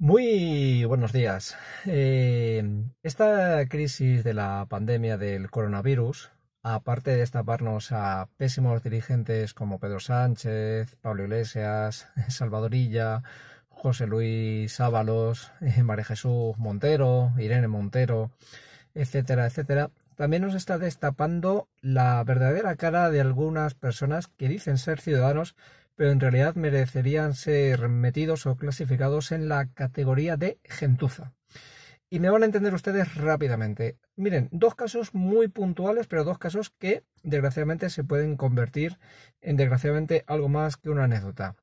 Muy buenos días. Eh, esta crisis de la pandemia del coronavirus, aparte de destaparnos a pésimos dirigentes como Pedro Sánchez, Pablo Iglesias, Salvadorilla, José Luis Ábalos, eh, María Jesús Montero, Irene Montero, etcétera, etcétera, también nos está destapando la verdadera cara de algunas personas que dicen ser ciudadanos, pero en realidad merecerían ser metidos o clasificados en la categoría de gentuza. Y me van a entender ustedes rápidamente. Miren, dos casos muy puntuales, pero dos casos que desgraciadamente se pueden convertir en desgraciadamente algo más que una anécdota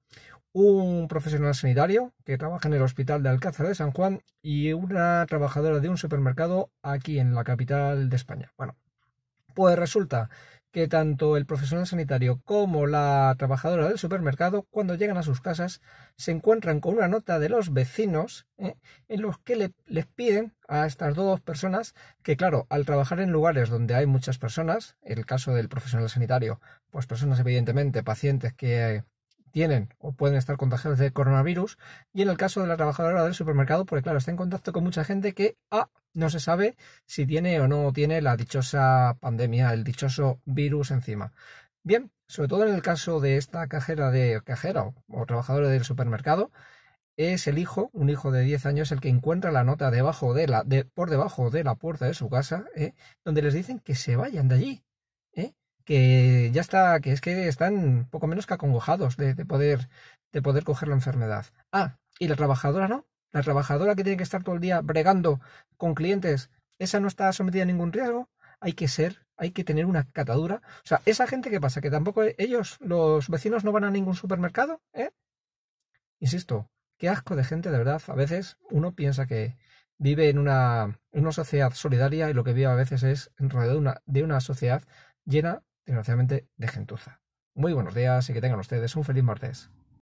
un profesional sanitario que trabaja en el hospital de Alcázar de San Juan y una trabajadora de un supermercado aquí en la capital de España. Bueno, pues resulta que tanto el profesional sanitario como la trabajadora del supermercado, cuando llegan a sus casas, se encuentran con una nota de los vecinos ¿eh? en los que les piden a estas dos personas que, claro, al trabajar en lugares donde hay muchas personas, el caso del profesional sanitario, pues personas evidentemente, pacientes que tienen o pueden estar contagiados de coronavirus. Y en el caso de la trabajadora del supermercado, porque claro, está en contacto con mucha gente que ah, no se sabe si tiene o no tiene la dichosa pandemia, el dichoso virus encima. Bien, sobre todo en el caso de esta cajera de cajera o, trabajadora del supermercado, es el hijo, un hijo de 10 años, el que encuentra la nota debajo de la, de, por debajo de la puerta de su casa, ¿eh? donde les dicen que se vayan de allí. ¿eh? que ya está, que es que están poco menos que acongojados de, de poder, de poder coger la enfermedad. Ah, y la trabajadora no. La trabajadora que tiene que estar todo el día bregando con clientes, esa no está sometida a ningún riesgo. Hay que ser, hay que tener una catadura. O sea, esa gente que pasa, que tampoco ellos, los vecinos, no van a ningún supermercado, ¿eh? Insisto, qué asco de gente, de verdad. A veces uno piensa que vive en una, una sociedad solidaria y lo que vive a veces es en una, de una sociedad llena desgraciadamente de gentuza. Muy buenos días y que tengan ustedes un feliz martes.